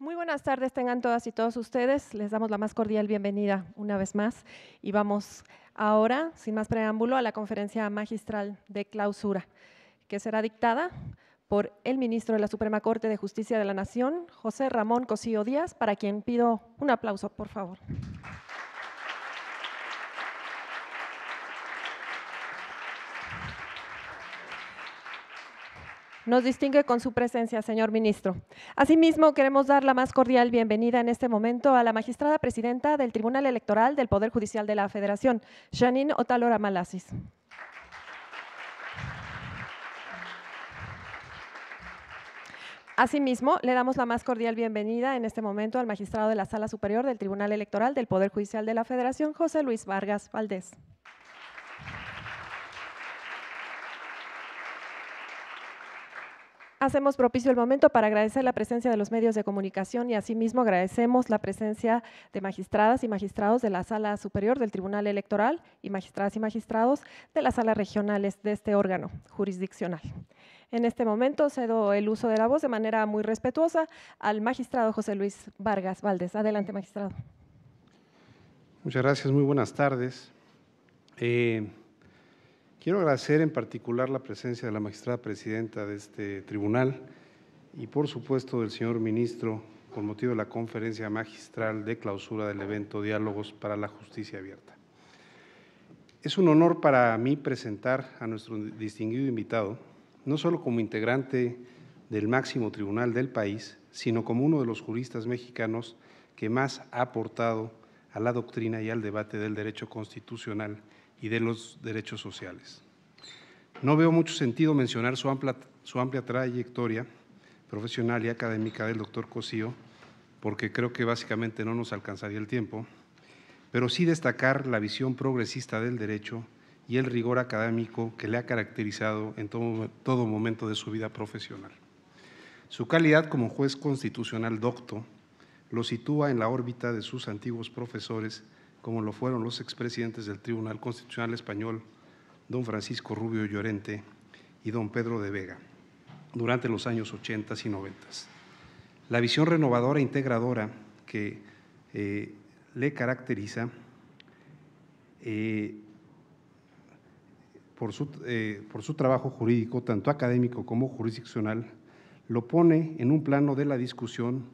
Muy buenas tardes tengan todas y todos ustedes. Les damos la más cordial bienvenida una vez más y vamos ahora, sin más preámbulo, a la conferencia magistral de clausura, que será dictada por el ministro de la Suprema Corte de Justicia de la Nación, José Ramón Cosío Díaz, para quien pido un aplauso, por favor. Nos distingue con su presencia, señor ministro. Asimismo, queremos dar la más cordial bienvenida en este momento a la magistrada presidenta del Tribunal Electoral del Poder Judicial de la Federación, Janine Otalora Malasis. Asimismo, le damos la más cordial bienvenida en este momento al magistrado de la Sala Superior del Tribunal Electoral del Poder Judicial de la Federación, José Luis Vargas Valdés. hacemos propicio el momento para agradecer la presencia de los medios de comunicación y asimismo agradecemos la presencia de magistradas y magistrados de la Sala Superior del Tribunal Electoral y magistradas y magistrados de las salas regionales de este órgano jurisdiccional. En este momento cedo el uso de la voz de manera muy respetuosa al magistrado José Luis Vargas Valdés. Adelante, magistrado. Muchas gracias, muy buenas tardes. Eh, Quiero agradecer en particular la presencia de la magistrada presidenta de este tribunal y por supuesto del señor ministro por motivo de la conferencia magistral de clausura del evento Diálogos para la Justicia Abierta. Es un honor para mí presentar a nuestro distinguido invitado, no solo como integrante del máximo tribunal del país, sino como uno de los juristas mexicanos que más ha aportado a la doctrina y al debate del derecho constitucional y de los derechos sociales. No veo mucho sentido mencionar su amplia, trayectoria profesional y académica del doctor Cosío, porque creo que básicamente no nos alcanzaría el tiempo, pero sí destacar la visión progresista del derecho y el rigor académico que le ha caracterizado en todo momento de su vida profesional. Su calidad como juez constitucional docto lo sitúa en la órbita de sus antiguos profesores como lo fueron los expresidentes del Tribunal Constitucional Español, don Francisco Rubio Llorente y don Pedro de Vega, durante los años 80 y 90. La visión renovadora e integradora que eh, le caracteriza eh, eh, por, su, trabajo jurídico, tanto académico como jurisdiccional, lo pone en un plano de la discusión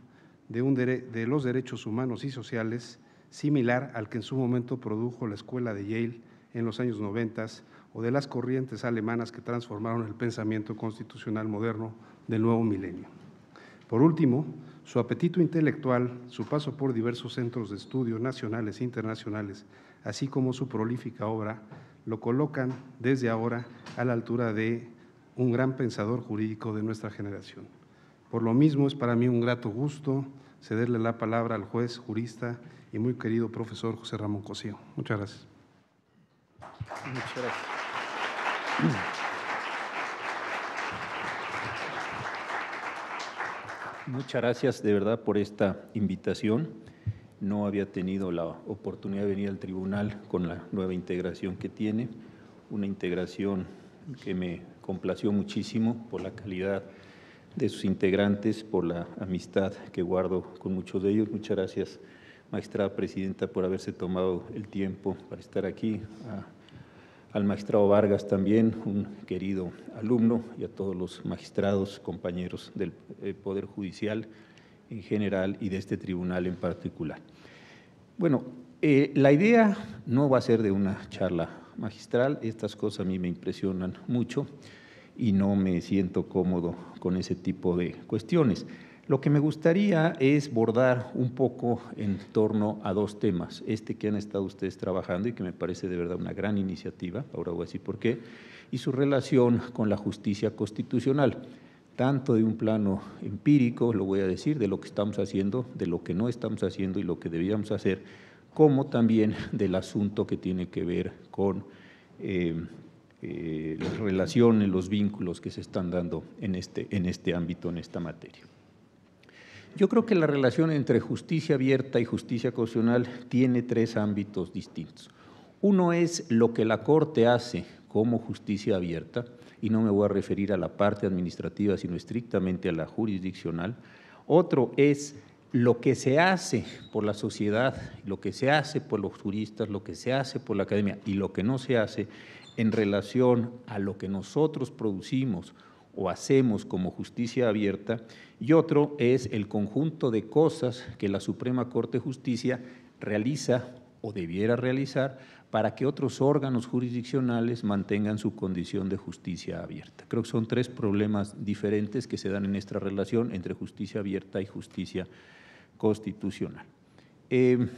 de, un de los derechos humanos y sociales similar al que en su momento produjo la escuela de Yale en los años 90 o de las corrientes alemanas que transformaron el pensamiento constitucional moderno del nuevo milenio. Por último, su apetito intelectual, su paso por diversos centros de estudio nacionales e internacionales, así como su prolífica obra, lo colocan desde ahora a la altura de un gran pensador jurídico de nuestra generación. Por lo mismo, es para mí un grato gusto cederle la palabra al juez jurista y muy querido profesor José Ramón Cosío. Muchas gracias. Muchas gracias. Muchas gracias de verdad por esta invitación. No había tenido la oportunidad de venir al tribunal con la nueva integración que tiene, una integración que me complació muchísimo por la calidad de sus integrantes, por la amistad que guardo con muchos de ellos. Muchas gracias magistrada presidenta, por haberse tomado el tiempo para estar aquí, al magistrado Vargas también, un querido alumno, y a todos los magistrados, compañeros del eh, Poder Judicial en general y de este tribunal en particular. Bueno, eh, la idea no va a ser de una charla magistral, estas cosas a mí me impresionan mucho y no me siento cómodo con ese tipo de cuestiones. Lo que me gustaría es bordar un poco en torno a dos temas. Este que han estado ustedes trabajando y que me parece de verdad una gran iniciativa, ahora voy a decir por qué, y su relación con la justicia constitucional, tanto de un plano empírico, lo voy a decir, de lo que estamos haciendo, de lo que no estamos haciendo y lo que debíamos hacer, como también del asunto que tiene que ver con eh, eh, las relaciones, los vínculos que se están dando en este, en este ámbito, en esta materia. Yo creo que la relación entre justicia abierta y justicia constitucional tiene tres ámbitos distintos. Uno es lo que la Corte hace como justicia abierta, y no me voy a referir a la parte administrativa, sino estrictamente a la jurisdiccional. Otro es lo que se hace por la sociedad, lo que se hace por los juristas, lo que se hace por la academia y lo que no se hace en relación a lo que nosotros producimos o hacemos como justicia abierta, y otro es el conjunto de cosas que la Suprema Corte de Justicia realiza o debiera realizar para que otros órganos jurisdiccionales mantengan su condición de justicia abierta. Creo que son tres problemas diferentes que se dan en esta relación entre justicia abierta y justicia constitucional. Eh,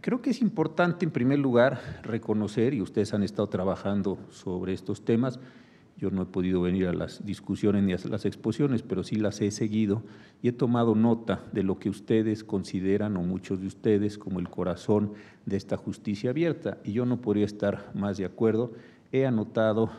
creo que es importante, en primer lugar, reconocer, y ustedes han estado trabajando sobre estos temas, yo no he podido venir a las discusiones ni a las exposiciones, pero sí las he seguido y he tomado nota de lo que ustedes consideran o muchos de ustedes como el corazón de esta justicia abierta. Y yo no podría estar más de acuerdo. He anotado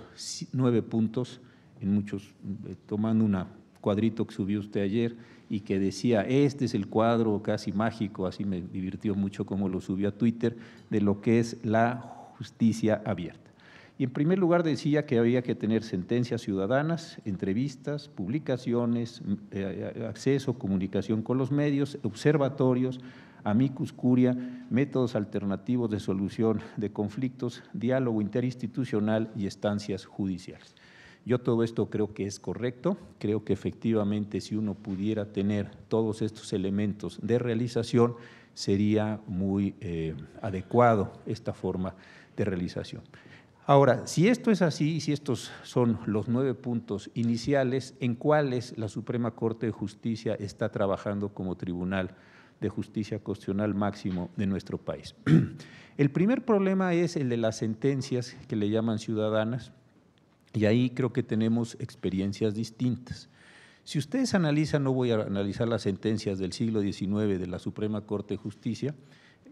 nueve puntos, en muchos, eh, tomando un cuadrito que subió usted ayer y que decía, este es el cuadro casi mágico, así me divirtió mucho como lo subió a Twitter, de lo que es la justicia abierta. Y en primer lugar decía que había que tener sentencias ciudadanas, entrevistas, publicaciones, eh, eh, acceso, comunicación con los medios, observatorios, amicus curia, métodos alternativos de solución de conflictos, diálogo interinstitucional y estancias judiciales. Yo todo esto creo que es correcto, creo que efectivamente si uno pudiera tener todos estos elementos de realización, sería muy eh, adecuado esta forma de realización. Ahora, si esto es así, y si estos son los nueve puntos iniciales en cuáles la Suprema Corte de Justicia está trabajando como tribunal de justicia constitucional máximo de nuestro país. El primer problema es el de las sentencias que le llaman ciudadanas, y ahí creo que tenemos experiencias distintas. Si ustedes analizan, no voy a analizar las sentencias del siglo XIX de la Suprema Corte de Justicia,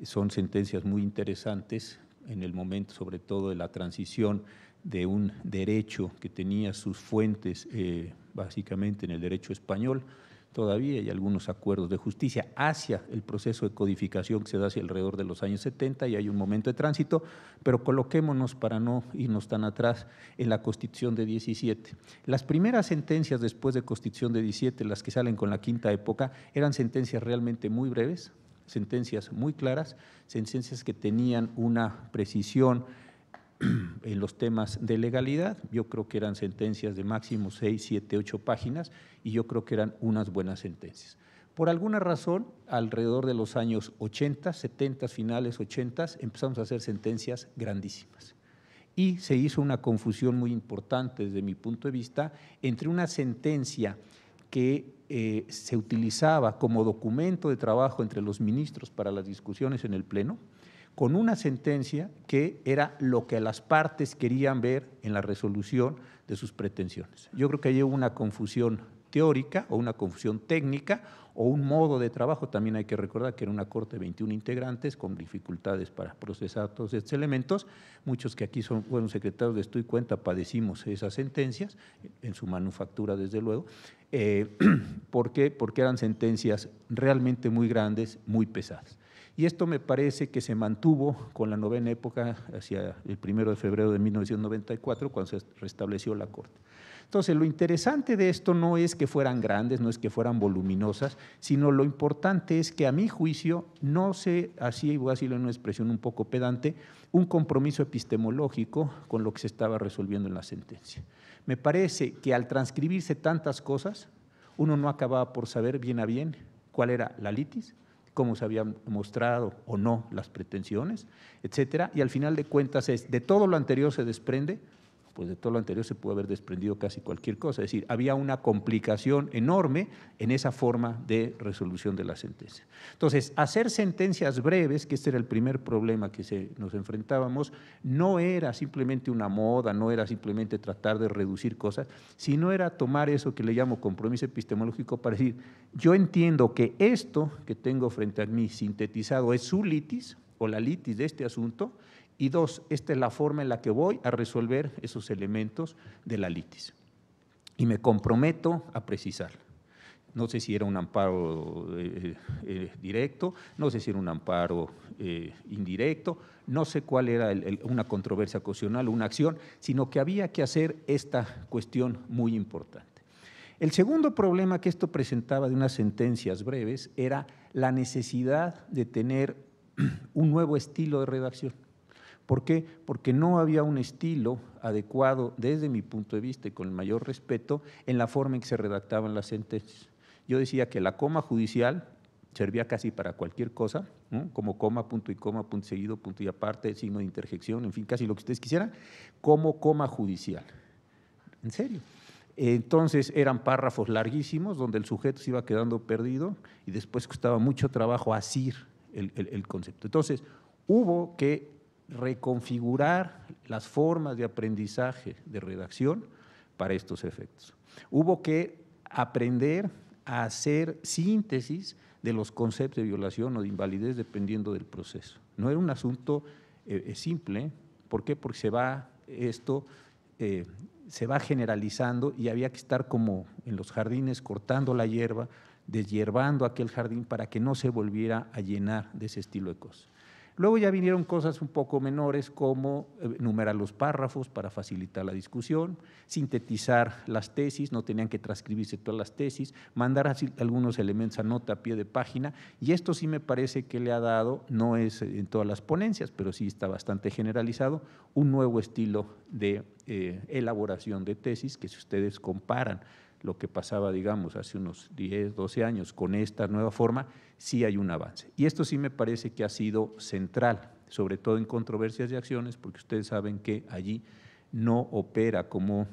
son sentencias muy interesantes, en el momento sobre todo de la transición de un derecho que tenía sus fuentes eh, básicamente en el derecho español, todavía hay algunos acuerdos de justicia hacia el proceso de codificación que se da hacia alrededor de los años 70 y hay un momento de tránsito, pero coloquémonos para no irnos tan atrás en la Constitución de 17. Las primeras sentencias después de Constitución de 17, las que salen con la quinta época, eran sentencias realmente muy breves, sentencias muy claras, sentencias que tenían una precisión en los temas de legalidad. Yo creo que eran sentencias de máximo 6, 7, 8 páginas y yo creo que eran unas buenas sentencias. Por alguna razón, alrededor de los años 80, 70, finales 80, empezamos a hacer sentencias grandísimas. Y se hizo una confusión muy importante desde mi punto de vista entre una sentencia que eh, se utilizaba como documento de trabajo entre los ministros para las discusiones en el Pleno, con una sentencia que era lo que las partes querían ver en la resolución de sus pretensiones. Yo creo que hay una confusión teórica o una confusión técnica o un modo de trabajo. También hay que recordar que era una corte de 21 integrantes con dificultades para procesar todos estos elementos. Muchos que aquí son, fueron secretarios de Estoy cuenta padecimos esas sentencias, en su manufactura desde luego. Eh, Porque eran sentencias realmente muy grandes, muy pesadas. Y esto me parece que se mantuvo con la novena época, hacia el primero de febrero de 1994, cuando se restableció la Corte. Entonces, lo interesante de esto no es que fueran grandes, no es que fueran voluminosas, sino lo importante es que a mi juicio no se hacía, y voy a decirlo en una expresión un poco pedante, un compromiso epistemológico con lo que se estaba resolviendo en la sentencia. Me parece que al transcribirse tantas cosas, uno no acababa por saber bien a bien cuál era la litis, cómo se habían mostrado o no las pretensiones, etcétera. Y al final de cuentas de todo lo anterior se desprende pues de todo lo anterior se puede haber desprendido casi cualquier cosa. Es decir, había una complicación enorme en esa forma de resolución de la sentencia. Entonces, hacer sentencias breves, que este era el primer problema que se, nos enfrentábamos, no era simplemente una moda, no era simplemente tratar de reducir cosas, sino era tomar eso que le llamo compromiso epistemológico para decir, yo entiendo que esto que tengo frente a mí sintetizado es su litis o la litis de este asunto, y dos, esta es la forma en la que voy a resolver esos elementos de la litis. Y me comprometo a precisar, No sé si era un amparo eh, eh, eh, directo, no sé si era un amparo indirecto, no sé cuál era una controversia constitucional o una acción, sino que había que hacer esta cuestión muy importante. El segundo problema que esto presentaba de unas sentencias breves era la necesidad de tener un nuevo estilo de redacción. ¿Por qué? Porque no había un estilo adecuado, desde mi punto de vista y con el mayor respeto, en la forma en que se redactaban las sentencias. Yo decía que la coma judicial servía casi para cualquier cosa, como coma, punto y coma, punto seguido, punto y aparte, signo de interjección, en fin, casi lo que ustedes quisieran, como coma judicial. En serio. Entonces eran párrafos larguísimos donde el sujeto se iba quedando perdido y después costaba mucho trabajo asir el, el concepto. Entonces hubo que reconfigurar las formas de aprendizaje de redacción para estos efectos. Hubo que aprender a hacer síntesis de los conceptos de violación o de invalidez dependiendo del proceso. No era un asunto eh, eh, simple, ¿eh? ¿por qué? Porque se va esto, se va generalizando y había que estar como en los jardines cortando la hierba, deshiervando aquel jardín para que no se volviera a llenar de ese estilo de cosas. Luego ya vinieron cosas un poco menores como eh, numerar los párrafos para facilitar la discusión, sintetizar las tesis, no tenían que transcribirse todas las tesis, mandar algunos elementos a nota a pie de página y esto sí me parece que le ha dado, no es en todas las ponencias, pero sí está bastante generalizado, un nuevo estilo de eh, elaboración de tesis que si ustedes comparan lo que pasaba, digamos, hace unos 10, 12 años con esta nueva forma, sí hay un avance. Y esto sí me parece que ha sido central, sobre todo en controversias de acciones, porque ustedes saben que allí no opera como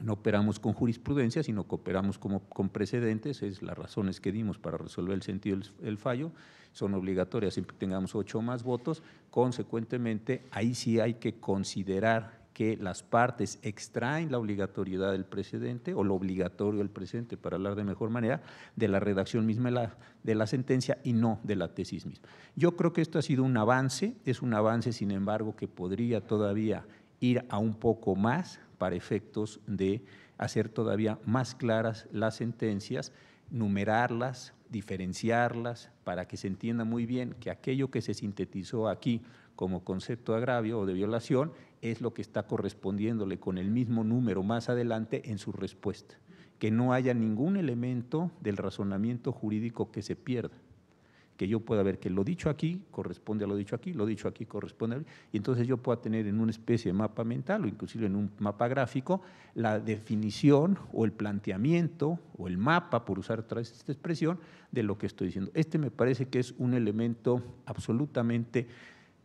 no operamos con jurisprudencia, sino que operamos como, con precedentes, es las razones que dimos para resolver el sentido del fallo, son obligatorias siempre que tengamos ocho o más votos, consecuentemente ahí sí hay que considerar que las partes extraen la obligatoriedad del precedente o lo obligatorio del presente para hablar de mejor manera, de la redacción misma de la, de la sentencia y no de la tesis misma. Yo creo que esto ha sido un avance, es un avance, sin embargo, que podría todavía ir a un poco más para efectos de hacer todavía más claras las sentencias, numerarlas, diferenciarlas, para que se entienda muy bien que aquello que se sintetizó aquí como concepto de agravio o de violación es lo que está correspondiéndole con el mismo número más adelante en su respuesta, que no haya ningún elemento del razonamiento jurídico que se pierda que yo pueda ver que lo dicho aquí corresponde a lo dicho aquí, lo dicho aquí corresponde a y entonces yo pueda tener en una especie de mapa mental o inclusive en un mapa gráfico la definición o el planteamiento o el mapa, por usar otra vez esta expresión, de lo que estoy diciendo. Este me parece que es un elemento absolutamente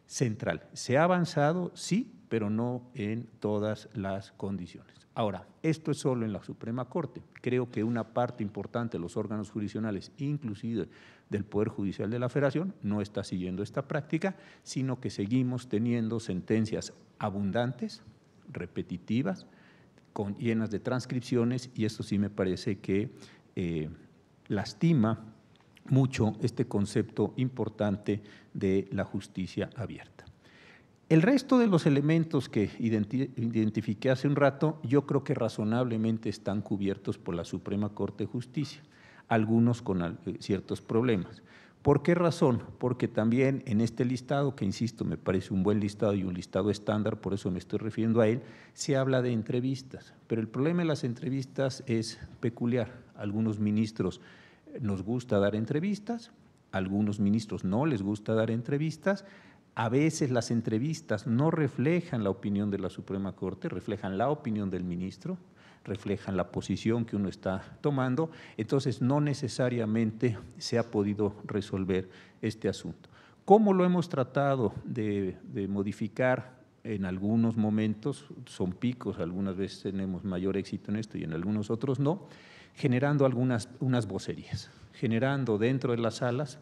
central. ¿Se ha avanzado? Sí, pero no en todas las condiciones. Ahora, esto es solo en la Suprema Corte. Creo que una parte importante de los órganos jurisdiccionales, inclusive del Poder Judicial de la Federación, no está siguiendo esta práctica, sino que seguimos teniendo sentencias abundantes, repetitivas, con, llenas de transcripciones, y esto sí me parece que eh, lastima mucho este concepto importante de la justicia abierta. El resto de los elementos que identifiqué hace un rato, yo creo que razonablemente están cubiertos por la Suprema Corte de Justicia, algunos con eh, ciertos problemas. ¿Por qué razón? Porque también en este listado, que insisto, me parece un buen listado y un listado estándar, por eso me estoy refiriendo a él, se habla de entrevistas. Pero el problema de las entrevistas es peculiar. Algunos ministros nos gusta dar entrevistas, algunos ministros no les gusta dar entrevistas, a veces las entrevistas no reflejan la opinión de la Suprema Corte, reflejan la opinión del ministro, reflejan la posición que uno está tomando, entonces no necesariamente se ha podido resolver este asunto. ¿Cómo lo hemos tratado de, modificar? En algunos momentos son picos, algunas veces tenemos mayor éxito en esto y en algunos otros no generando algunas unas vocerías, generando dentro de las salas,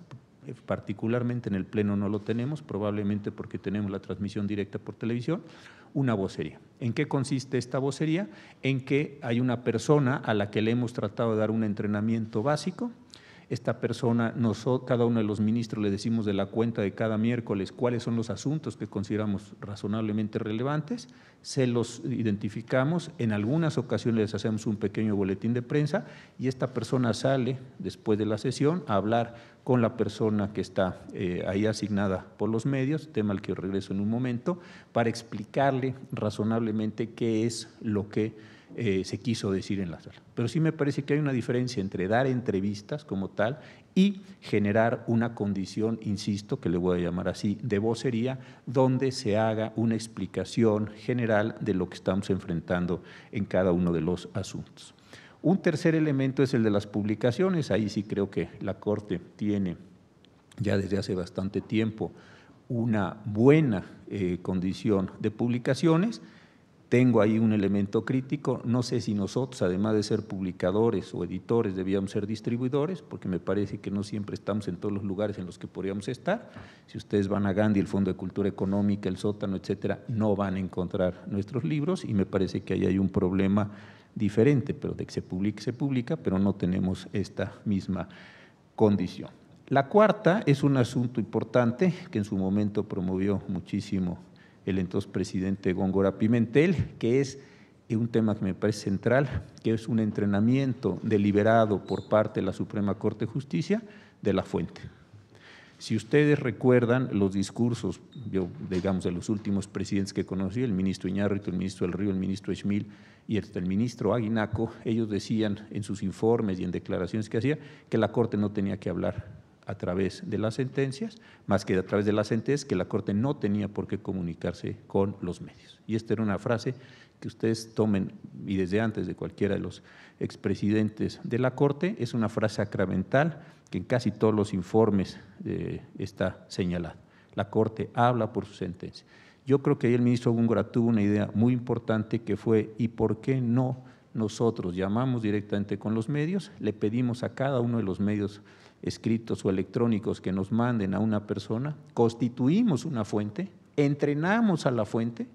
eh, particularmente en el Pleno no lo tenemos, probablemente porque tenemos la transmisión directa por televisión, una vocería. ¿En qué consiste esta vocería? En que hay una persona a la que le hemos tratado de dar un entrenamiento básico, esta persona, nosotros, cada uno de los ministros le decimos de la cuenta de cada miércoles cuáles son los asuntos que consideramos razonablemente relevantes, se los identificamos, en algunas ocasiones les hacemos un pequeño boletín de prensa y esta persona sale después de la sesión a hablar con la persona que está eh, ahí asignada por los medios, tema al que regreso en un momento, para explicarle razonablemente qué es lo que eh, se quiso decir en la sala. Pero sí me parece que hay una diferencia entre dar entrevistas como tal y generar una condición, insisto, que le voy a llamar así, de vocería, donde se haga una explicación general de lo que estamos enfrentando en cada uno de los asuntos. Un tercer elemento es el de las publicaciones. Ahí sí creo que la Corte tiene ya desde hace bastante tiempo una buena eh, condición de publicaciones tengo ahí un elemento crítico. No sé si nosotros, además de ser publicadores o editores, debíamos ser distribuidores, porque me parece que no siempre estamos en todos los lugares en los que podríamos estar. Si ustedes van a Gandhi, el Fondo de Cultura Económica, el sótano, etcétera, no van a encontrar nuestros libros y me parece que ahí hay un problema diferente, pero de que se publique, se publica, pero no tenemos esta misma condición. La cuarta es un asunto importante que en su momento promovió muchísimo el entonces presidente Góngora Pimentel, que es un tema que me parece central, que es un entrenamiento deliberado por parte de la Suprema Corte de Justicia de la fuente. Si ustedes recuerdan los discursos, yo, digamos, de los últimos presidentes que conocí, el ministro Iñárritu, el ministro del Río, el ministro Esmil y el ministro Aguinaco, ellos decían en sus informes y en declaraciones que hacía que la Corte no tenía que hablar a través de las sentencias, más que a través de las sentencias, que la Corte no tenía por qué comunicarse con los medios. Y esta era una frase que ustedes tomen, y desde antes de cualquiera de los expresidentes de la Corte, es una frase sacramental que en casi todos los informes eh, está señalada. La Corte habla por su sentencia. Yo creo que ahí el ministro Gúngora tuvo una idea muy importante que fue, ¿y por qué no? nosotros llamamos directamente con los medios, le pedimos a cada uno de los medios escritos o electrónicos que nos manden a una persona, constituimos una fuente, entrenamos a la fuente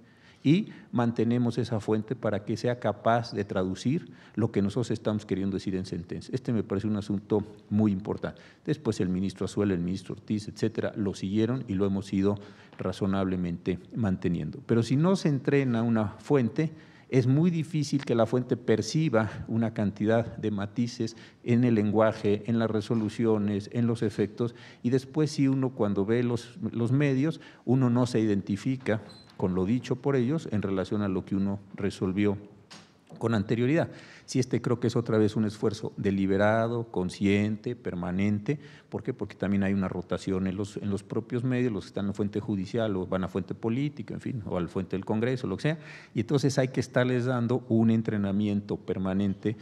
y mantenemos esa fuente para que sea capaz de traducir lo que nosotros estamos queriendo decir en sentencia. Este me parece un asunto muy importante. Después el ministro Azuela, el ministro Ortiz, etcétera, lo siguieron y lo hemos ido razonablemente manteniendo. Pero si no se entrena una fuente, es muy difícil que la fuente perciba una cantidad de matices en el lenguaje, en las resoluciones, en los efectos, y después si uno cuando ve los, los medios, uno no se identifica con lo dicho por ellos en relación a lo que uno resolvió con anterioridad. Si este creo que es otra vez un esfuerzo deliberado, consciente, permanente. ¿Por qué? Porque también hay una rotación en los, en los propios medios, los que están en fuente judicial o van a fuente política, en fin, o al fuente del Congreso, lo que sea. Y entonces hay que estarles dando un entrenamiento permanente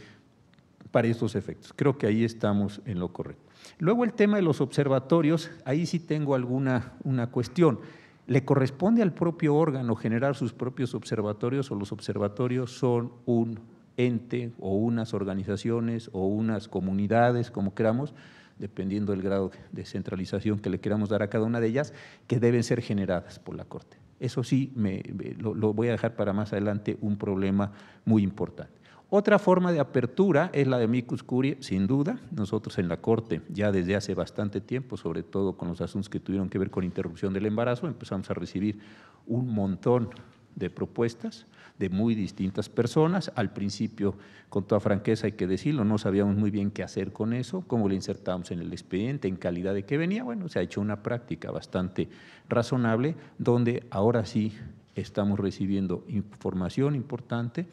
para estos efectos. Creo que ahí estamos en lo correcto. Luego el tema de los observatorios, ahí sí tengo alguna una cuestión le corresponde al propio órgano generar sus propios observatorios o los observatorios son un ente o unas organizaciones o unas comunidades, como queramos, dependiendo del grado de centralización que le queramos dar a cada una de ellas, que deben ser generadas por la Corte. Eso sí, me, lo voy a dejar para más adelante un problema muy importante. Otra forma de apertura es la de micus Curie, sin duda. Nosotros en la Corte, ya desde hace bastante tiempo, sobre todo con los asuntos que tuvieron que ver con interrupción del embarazo, empezamos a recibir un montón de propuestas de muy distintas personas. Al principio, con toda franqueza hay que decirlo, no sabíamos muy bien qué hacer con eso, cómo lo insertamos en el expediente, en calidad de qué venía. Bueno, se ha hecho una práctica bastante razonable donde ahora sí estamos recibiendo información importante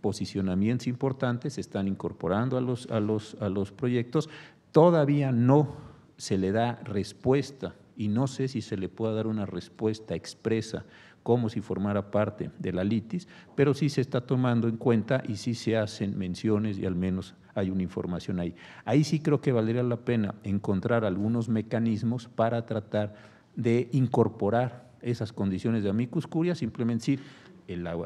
posicionamientos importantes, se están incorporando a los, a los, a los proyectos. Todavía no se le da respuesta y no sé si se le pueda dar una respuesta expresa como si formara parte de la litis, pero sí se está tomando en cuenta y sí se hacen menciones y al menos hay una información ahí. Ahí sí creo que valdría la pena encontrar algunos mecanismos para tratar de incorporar esas condiciones de amicus curia, simplemente decir, la,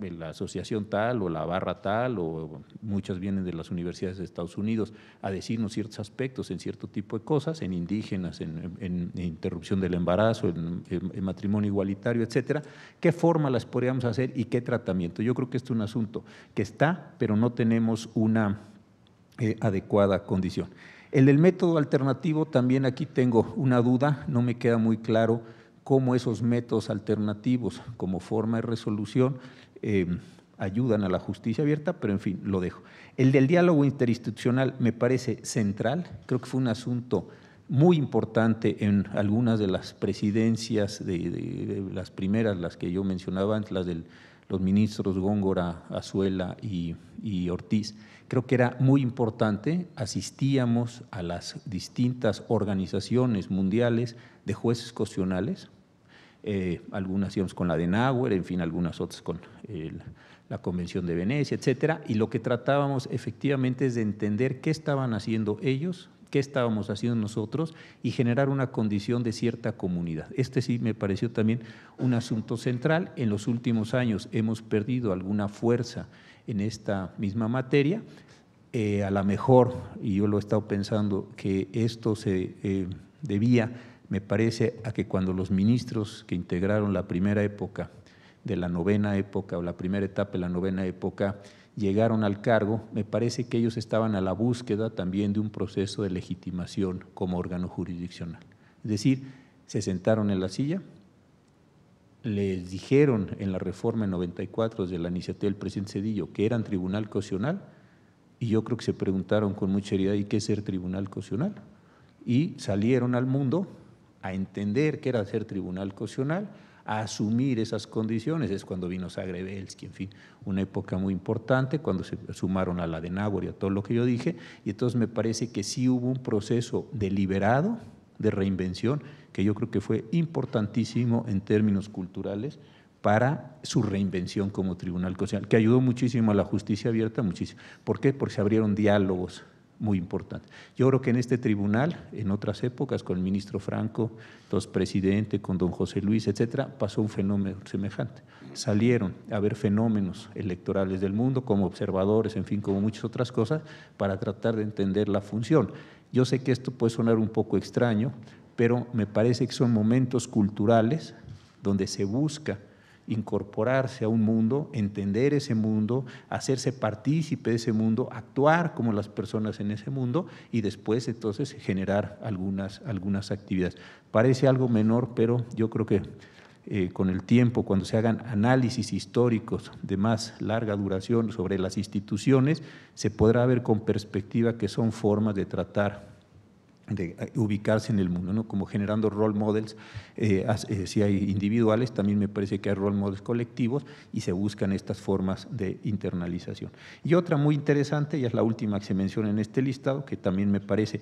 la, asociación tal o la barra tal, o muchas vienen de las universidades de Estados Unidos, a decirnos ciertos aspectos en cierto tipo de cosas, en indígenas, en, interrupción del embarazo, en, matrimonio igualitario, etcétera, qué forma las podríamos hacer y qué tratamiento. Yo creo que este es un asunto que está, pero no tenemos una eh, adecuada condición. El método alternativo, también aquí tengo una duda, no me queda muy claro cómo esos métodos alternativos como forma de resolución eh, ayudan a la justicia abierta, pero en fin, lo dejo. El del diálogo interinstitucional me parece central, creo que fue un asunto muy importante en algunas de las presidencias, de, las primeras, las que yo mencionaba antes, las de los ministros Góngora, Azuela y, Ortiz. Creo que era muy importante, asistíamos a las distintas organizaciones mundiales de jueces constitucionales, eh, algunas íbamos con la de Nauer, en fin, algunas otras con eh, la, Convención de Venecia, etcétera, y lo que tratábamos efectivamente es de entender qué estaban haciendo ellos, qué estábamos haciendo nosotros y generar una condición de cierta comunidad. Este sí me pareció también un asunto central. En los últimos años hemos perdido alguna fuerza en esta misma materia. Eh, a lo mejor, y yo lo he estado pensando, que esto se debía me parece a que cuando los ministros que integraron la primera época de la novena época o la primera etapa de la novena época llegaron al cargo, me parece que ellos estaban a la búsqueda también de un proceso de legitimación como órgano jurisdiccional. Es decir, se sentaron en la silla, les dijeron en la reforma 94 de la iniciativa del presidente Cedillo que eran tribunal cocional y yo creo que se preguntaron con mucha seriedad ¿y qué es ser tribunal cocional Y salieron al mundo a entender qué era ser tribunal cocional, a asumir esas condiciones. Es cuando vino Zagrebelsky, en fin, una época muy importante, cuando se sumaron a la de Nábor y a todo lo que yo dije. Y entonces me parece que sí hubo un proceso deliberado de reinvención, que yo creo que fue importantísimo en términos culturales para su reinvención como tribunal cocional, que ayudó muchísimo a la justicia abierta, muchísimo. ¿Por qué? Porque se abrieron diálogos muy importante. Yo creo que en este tribunal, en otras épocas, con el ministro Franco, los presidentes, con don José Luis, etcétera, pasó un fenómeno semejante. Salieron a ver fenómenos electorales del mundo como observadores, en fin, como muchas otras cosas, para tratar de entender la función. Yo sé que esto puede sonar un poco extraño, pero me parece que son momentos culturales donde se busca incorporarse a un mundo, entender ese mundo, hacerse partícipe de ese mundo, actuar como las personas en ese mundo y después entonces generar algunas, algunas actividades. Parece algo menor, pero yo creo que eh, con el tiempo, cuando se hagan análisis históricos de más larga duración sobre las instituciones, se podrá ver con perspectiva que son formas de tratar de eh, ubicarse en el mundo, ¿no? como generando role models, eh, eh, si hay individuales, también me parece que hay role models colectivos y se buscan estas formas de internalización. Y otra muy interesante, y es la última que se menciona en este listado, que también me parece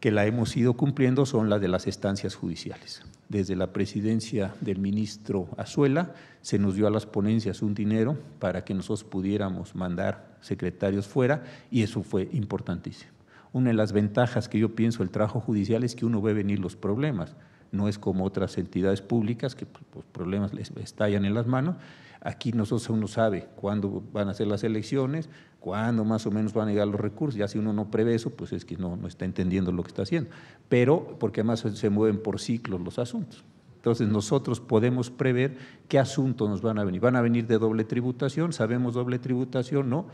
que la hemos ido cumpliendo, son las de las estancias judiciales. Desde la presidencia del ministro Azuela se nos dio a las ponencias un dinero para que nosotros pudiéramos mandar secretarios fuera y eso fue importantísimo. Una de las ventajas que yo pienso del trabajo judicial es que uno ve venir los problemas, no es como otras entidades públicas que pues, los problemas les estallan en las manos. Aquí nosotros uno sabe cuándo van a ser las elecciones, cuándo más o menos van a llegar los recursos, ya si uno no prevé eso, pues es que no, no está entendiendo lo que está haciendo. Pero, porque además se mueven por ciclos los asuntos. Entonces nosotros podemos prever qué asuntos nos van a venir. Van a venir de doble tributación, sabemos doble tributación, ¿no?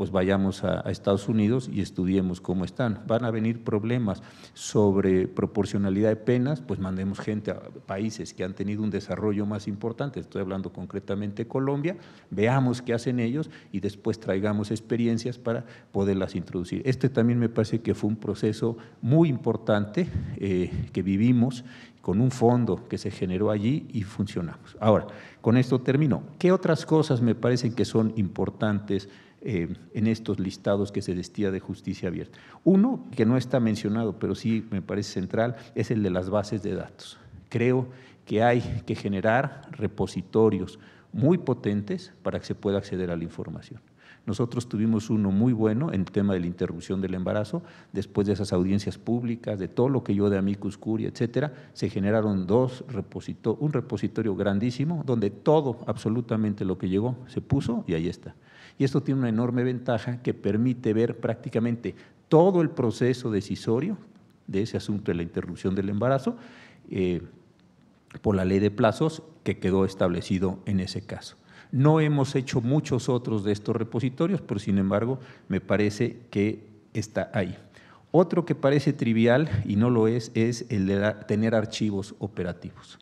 pues vayamos a, Estados Unidos y estudiemos cómo están. Van a venir problemas sobre proporcionalidad de penas, pues mandemos gente a países que han tenido un desarrollo más importante, estoy hablando concretamente Colombia, veamos qué hacen ellos y después traigamos experiencias para poderlas introducir. Este también me parece que fue un proceso muy importante eh, que vivimos con un fondo que se generó allí y funcionamos. Ahora, con esto termino. ¿Qué otras cosas me parecen que son importantes? Eh, en estos listados que se destila de justicia abierta. Uno que no está mencionado, pero sí me parece central, es el de las bases de datos. Creo que hay que generar repositorios muy potentes para que se pueda acceder a la información. Nosotros tuvimos uno muy bueno en el tema de la interrupción del embarazo, después de esas audiencias públicas, de todo lo que yo de Amicus Curia, etcétera, se generaron dos repositorios, un repositorio grandísimo donde todo, absolutamente lo que llegó, se puso y ahí está. Y esto tiene una enorme ventaja que permite ver prácticamente todo el proceso decisorio de ese asunto de la interrupción del embarazo eh, por la ley de plazos que quedó establecido en ese caso. No hemos hecho muchos otros de estos repositorios, pero sin embargo me parece que está ahí. Otro que parece trivial y no lo es es el de tener archivos operativos.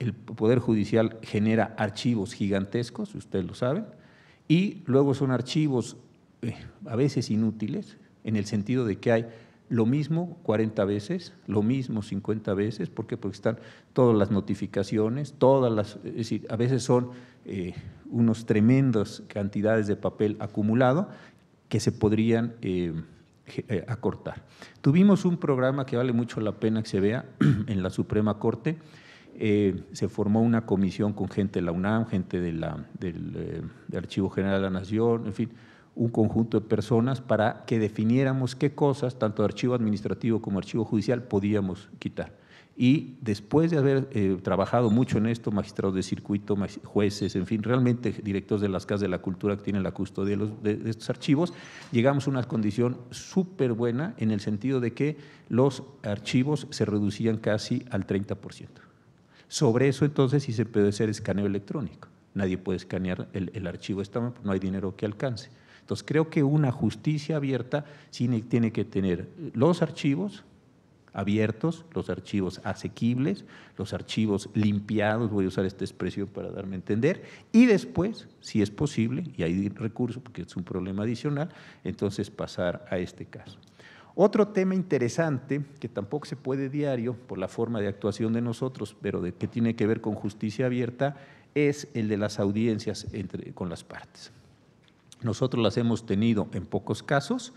El Poder Judicial genera archivos gigantescos, ustedes lo saben, y luego son archivos eh, a veces inútiles, en el sentido de que hay lo mismo 40 veces, lo mismo 50 veces, ¿por qué? Porque están todas las notificaciones, todas las, es decir, a veces son unas eh, unos tremendas cantidades de papel acumulado que se podrían eh, acortar. Tuvimos un programa que vale mucho la pena que se vea en la Suprema Corte, eh, se formó una comisión con gente de la UNAM, gente del, eh, Archivo General de la Nación, en fin, un conjunto de personas para que definiéramos qué cosas, tanto de archivo administrativo como archivo judicial, podíamos quitar. Y después de haber eh, trabajado mucho en esto, magistrados de circuito, jueces, en fin, realmente directores de las casas de la cultura que tienen la custodia de, de estos archivos, llegamos a una condición súper buena en el sentido de que los archivos se reducían casi al 30%. Sobre eso entonces sí se puede hacer escaneo electrónico. Nadie puede escanear el, archivo, está, no hay dinero que alcance. Entonces creo que una justicia abierta tiene que tener los archivos abiertos, los archivos asequibles, los archivos limpiados, voy a usar esta expresión para darme a entender, y después, si es posible, y hay recursos, porque es un problema adicional, entonces pasar a este caso. Otro tema interesante, que tampoco se puede diario por la forma de actuación de nosotros, pero de, que tiene que ver con justicia abierta, es el de las audiencias entre, con las partes. Nosotros las hemos tenido en pocos casos,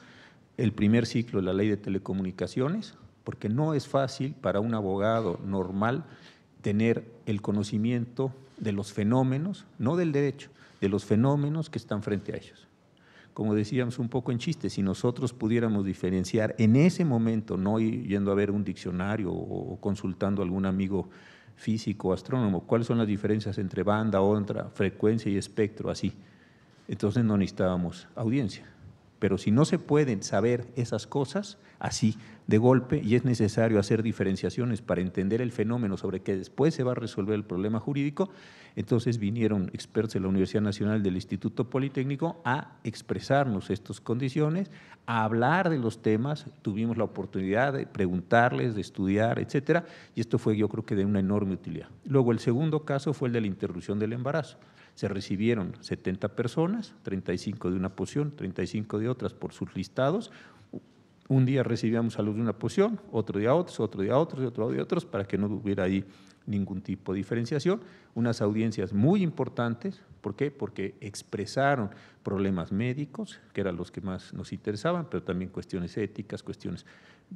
el primer ciclo de la ley de telecomunicaciones, porque no es fácil para un abogado normal tener el conocimiento de los fenómenos, no del derecho, de los fenómenos que están frente a ellos como decíamos un poco en chiste, si nosotros pudiéramos diferenciar en ese momento, no yendo a ver un diccionario o consultando a algún amigo físico o astrónomo, cuáles son las diferencias entre banda, onda, frecuencia y espectro, así. Entonces no necesitábamos audiencia. Pero si no se pueden saber esas cosas, así, de golpe y es necesario hacer diferenciaciones para entender el fenómeno sobre que después se va a resolver el problema jurídico, entonces vinieron expertos de la Universidad Nacional del Instituto Politécnico a expresarnos estas condiciones, a hablar de los temas, tuvimos la oportunidad de preguntarles, de estudiar, etcétera, y esto fue yo creo que de una enorme utilidad. Luego el segundo caso fue el de la interrupción del embarazo. Se recibieron 70 personas, 35 de una posición, 35 de otras por sus listados, un día recibíamos a de una posición, otro día otros, otro día otros, otro día otros, para que no hubiera ahí ningún tipo de diferenciación. Unas audiencias muy importantes, ¿por qué? Porque expresaron problemas médicos, que eran los que más nos interesaban, pero también cuestiones éticas, cuestiones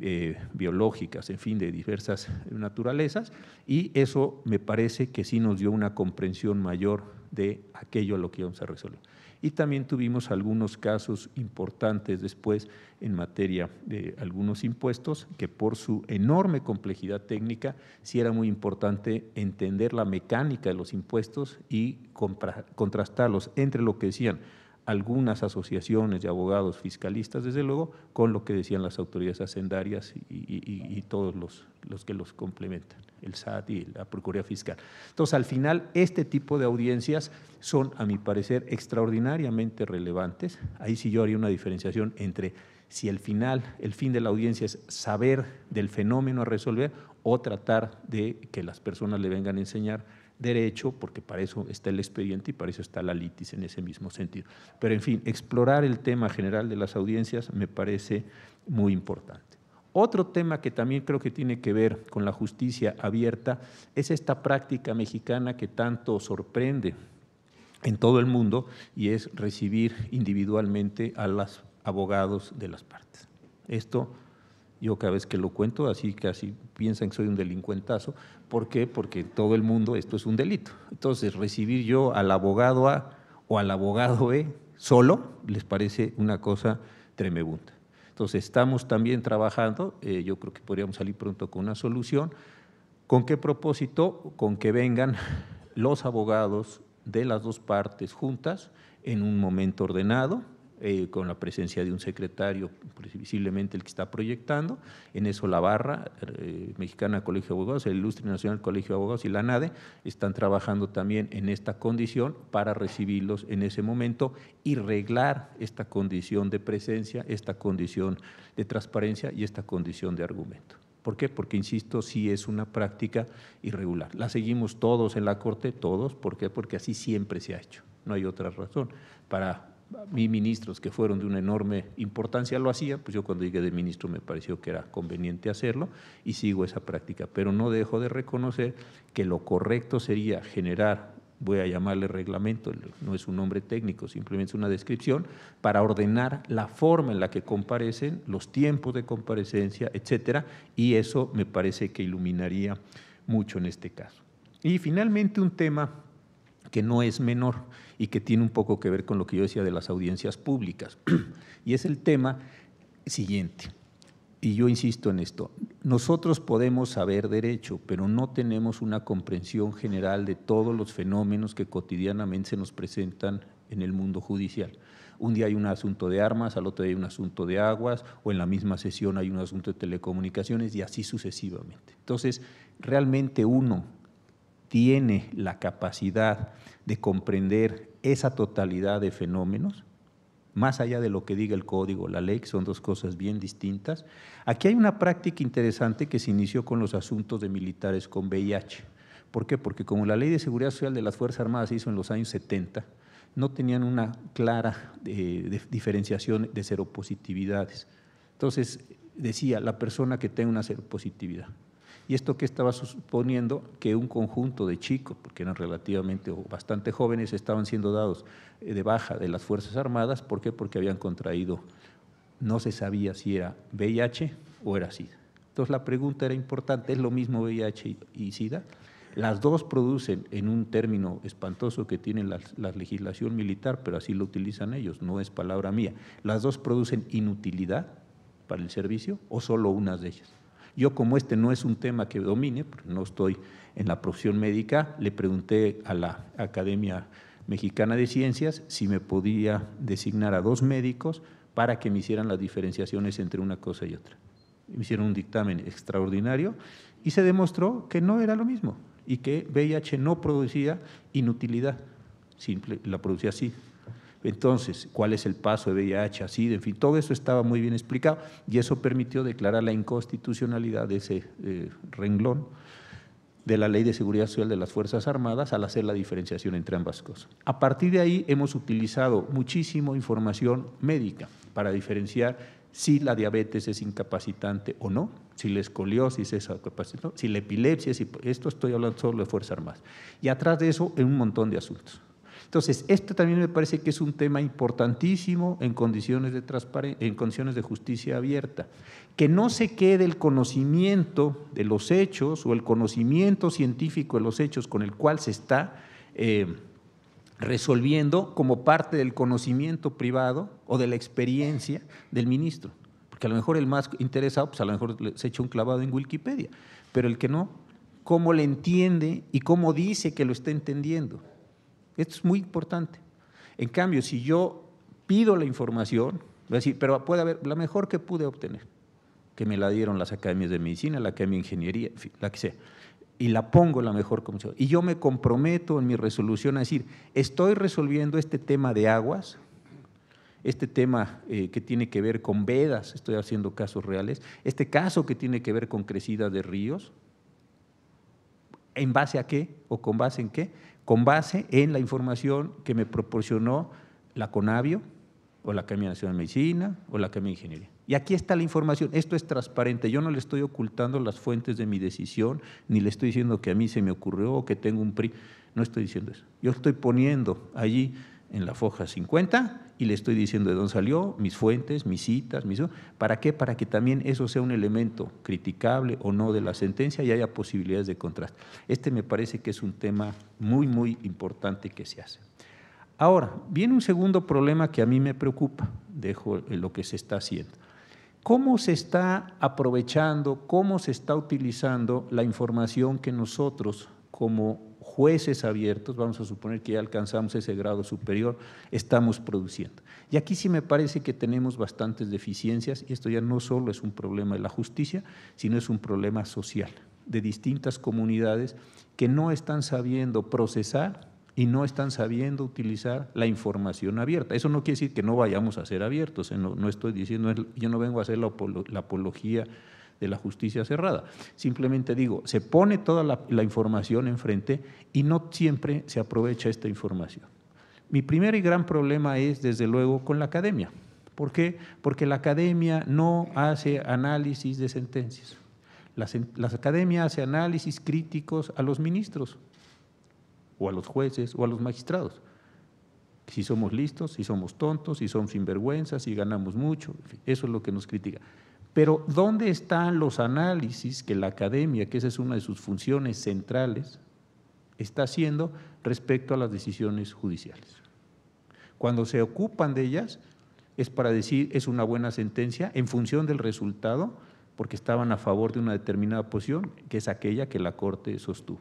eh, biológicas, en fin, de diversas naturalezas, y eso me parece que sí nos dio una comprensión mayor de aquello a lo que íbamos a resolver y también tuvimos algunos casos importantes después en materia de algunos impuestos que por su enorme complejidad técnica sí era muy importante entender la mecánica de los impuestos y contrastarlos entre lo que decían algunas asociaciones de abogados fiscalistas, desde luego, con lo que decían las autoridades hacendarias y, todos los, los, que los complementan, el SAT y la Procuraduría Fiscal. Entonces, al final, este tipo de audiencias son, a mi parecer, extraordinariamente relevantes. Ahí sí yo haría una diferenciación entre si el final, el fin de la audiencia es saber del fenómeno a resolver o tratar de que las personas le vengan a enseñar derecho, porque para eso está el expediente y para eso está la litis en ese mismo sentido. Pero en fin, explorar el tema general de las audiencias me parece muy importante. Otro tema que también creo que tiene que ver con la justicia abierta es esta práctica mexicana que tanto sorprende en todo el mundo y es recibir individualmente a los abogados de las partes. Esto yo cada vez que lo cuento, así casi piensan que soy un delincuentazo. ¿Por qué? Porque todo el mundo esto es un delito. Entonces, recibir yo al abogado A o al abogado E solo les parece una cosa tremebunda. Entonces, estamos también trabajando, eh, yo creo que podríamos salir pronto con una solución. ¿Con qué propósito? Con que vengan los abogados de las dos partes juntas en un momento ordenado, eh, con la presencia de un secretario, pues, visiblemente el que está proyectando. En eso la barra eh, mexicana Colegio de Abogados, el Ilustre Nacional Colegio de Abogados y la NADE están trabajando también en esta condición para recibirlos en ese momento y reglar esta condición de presencia, esta condición de transparencia y esta condición de argumento. ¿Por qué? Porque, insisto, sí es una práctica irregular. La seguimos todos en la Corte, todos. ¿Por qué? Porque así siempre se ha hecho. No hay otra razón para mis ministros que fueron de una enorme importancia lo hacían, pues yo cuando llegué de ministro me pareció que era conveniente hacerlo y sigo esa práctica, pero no dejo de reconocer que lo correcto sería generar, voy a llamarle reglamento, no es un nombre técnico, simplemente es una descripción, para ordenar la forma en la que comparecen, los tiempos de comparecencia, etcétera, y eso me parece que iluminaría mucho en este caso. Y finalmente un tema que no es menor, y que tiene un poco que ver con lo que yo decía de las audiencias públicas. y es el tema siguiente, y yo insisto en esto, nosotros podemos saber derecho, pero no tenemos una comprensión general de todos los fenómenos que cotidianamente se nos presentan en el mundo judicial. Un día hay un asunto de armas, al otro día hay un asunto de aguas, o en la misma sesión hay un asunto de telecomunicaciones y así sucesivamente. Entonces, realmente uno tiene la capacidad de comprender esa totalidad de fenómenos, más allá de lo que diga el código, la ley, que son dos cosas bien distintas. Aquí hay una práctica interesante que se inició con los asuntos de militares con VIH. ¿Por qué? Porque como la ley de seguridad social de las Fuerzas Armadas se hizo en los años 70, no tenían una clara eh, de diferenciación de seropositividades. Entonces, decía, la persona que tenga una seropositividad. ¿Y esto qué estaba suponiendo? Que un conjunto de chicos, porque eran relativamente o bastante jóvenes, estaban siendo dados eh, de baja de las Fuerzas Armadas. ¿Por qué? Porque habían contraído, no se sabía si era VIH o era SIDA. Entonces la pregunta era importante, ¿es lo mismo VIH y SIDA? Las dos producen, en un término espantoso que tiene la, la, legislación militar, pero así lo utilizan ellos, no es palabra mía, las dos producen inutilidad para el servicio o solo una de ellas. Yo como este no es un tema que domine, porque no estoy en la profesión médica, le pregunté a la Academia Mexicana de Ciencias si me podía designar a dos médicos para que me hicieran las diferenciaciones entre una cosa y otra. Me hicieron un dictamen extraordinario y se demostró que no era lo mismo y que VIH no producía inutilidad, simple, la producía así. Entonces, ¿cuál es el paso de VIH, así, En fin, todo eso estaba muy bien explicado y eso permitió declarar la inconstitucionalidad de ese eh, renglón de la Ley de Seguridad Social de las Fuerzas Armadas al hacer la diferenciación entre ambas cosas. A partir de ahí hemos utilizado muchísimo información médica para diferenciar si la diabetes es incapacitante o no, si la escoliosis es incapacitante, si la epilepsia, es, esto estoy hablando solo de Fuerzas Armadas. Y atrás de eso, en un montón de asuntos. Entonces, esto también me parece que es un tema importantísimo en condiciones de, en condiciones de justicia abierta. Que no se quede el conocimiento de los hechos o el conocimiento científico de los hechos con el cual se está eh, resolviendo como parte del conocimiento privado o de la experiencia del ministro. Porque a lo mejor el más interesado, pues a lo mejor se echa un clavado en Wikipedia, pero el que no, ¿cómo le entiende y cómo dice que lo está entendiendo? Esto es muy importante. En cambio, si yo pido la información, decir, pero puede haber la mejor que pude obtener, que me la dieron las academias de medicina, la academia de ingeniería, la que sea, y la pongo la mejor como sea. Y yo me comprometo en mi resolución a decir, estoy resolviendo este tema de aguas, este tema eh, que tiene que ver con vedas, estoy haciendo casos reales, este caso que tiene que ver con crecida de ríos, ¿en base a qué o con base en qué? con base en la información que me proporcionó la CONAVIO, o la Academia Nacional de Medicina, o la Academia de Ingeniería. Y aquí está la información, esto es transparente, yo no le estoy ocultando las fuentes de mi decisión, ni le estoy diciendo que a mí se me ocurrió o que tengo un PRI, no estoy diciendo eso. Yo estoy poniendo allí en la foja 50 y le estoy diciendo de dónde salió, mis fuentes, mis citas, mis... ¿Para qué? Para que también eso sea un elemento criticable o no de la sentencia y haya posibilidades de contraste. Este me parece que es un tema muy, muy importante que se hace. Ahora, viene un segundo problema que a mí me preocupa, dejo lo que se está haciendo. ¿Cómo se está aprovechando, cómo se está utilizando la información que nosotros como jueces abiertos, vamos a suponer que ya alcanzamos ese grado superior, estamos produciendo. Y aquí sí me parece que tenemos bastantes deficiencias y esto ya no solo es un problema de la justicia, sino es un problema social de distintas comunidades que no están sabiendo procesar y no están sabiendo utilizar la información abierta. Eso no quiere decir que no vayamos a ser abiertos, ¿eh? no, no estoy diciendo, yo no vengo a hacer la, apología de la justicia cerrada. Simplemente digo, se pone toda la, información enfrente y no siempre se aprovecha esta información. Mi primer y gran problema es, desde luego, con la academia. ¿Por qué? Porque la academia no hace análisis de sentencias. La, academia hace análisis críticos a los ministros, o a los jueces, o a los magistrados si somos listos, si somos tontos, si somos sinvergüenzas, si ganamos mucho, eso es lo que nos critica. Pero ¿dónde están los análisis que la academia, que esa es una de sus funciones centrales, está haciendo respecto a las decisiones judiciales? Cuando se ocupan de ellas, es para decir es una buena sentencia en función del resultado, porque estaban a favor de una determinada posición, que es aquella que la Corte sostuvo.